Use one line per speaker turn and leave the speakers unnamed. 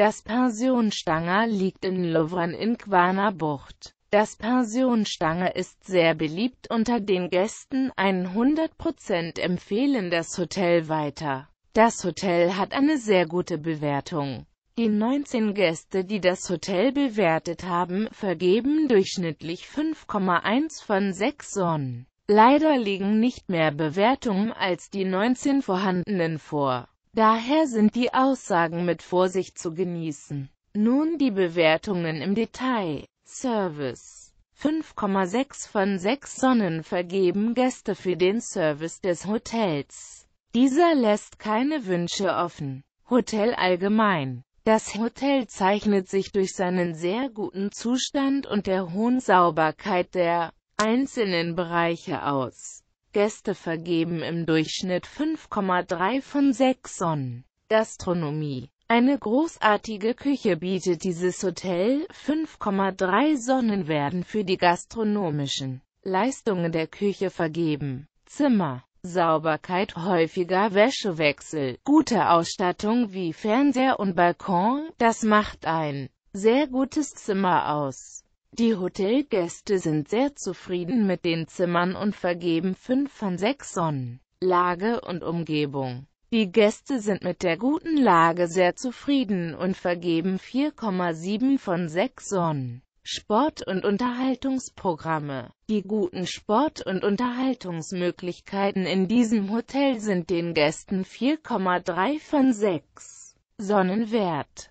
Das Pensionstanger liegt in Lovran in Kwaner Bucht. Das Pensionstanger ist sehr beliebt unter den Gästen, 100% empfehlen das Hotel weiter. Das Hotel hat eine sehr gute Bewertung. Die 19 Gäste, die das Hotel bewertet haben, vergeben durchschnittlich 5,1 von 6 Sonnen. Leider liegen nicht mehr Bewertungen als die 19 vorhandenen vor. Daher sind die Aussagen mit Vorsicht zu genießen. Nun die Bewertungen im Detail. Service 5,6 von 6 Sonnen vergeben Gäste für den Service des Hotels. Dieser lässt keine Wünsche offen. Hotel allgemein das Hotel zeichnet sich durch seinen sehr guten Zustand und der hohen Sauberkeit der einzelnen Bereiche aus. Gäste vergeben im Durchschnitt 5,3 von 6 Sonnen. Gastronomie eine großartige Küche bietet dieses Hotel, 5,3 Sonnen werden für die gastronomischen Leistungen der Küche vergeben. Zimmer, Sauberkeit, häufiger Wäschewechsel, gute Ausstattung wie Fernseher und Balkon, das macht ein sehr gutes Zimmer aus. Die Hotelgäste sind sehr zufrieden mit den Zimmern und vergeben 5 von 6 Sonnen. Lage und Umgebung. Die Gäste sind mit der guten Lage sehr zufrieden und vergeben 4,7 von 6 Sonnen. Sport- und Unterhaltungsprogramme. Die guten Sport- und Unterhaltungsmöglichkeiten in diesem Hotel sind den Gästen 4,3 von 6 Sonnenwert.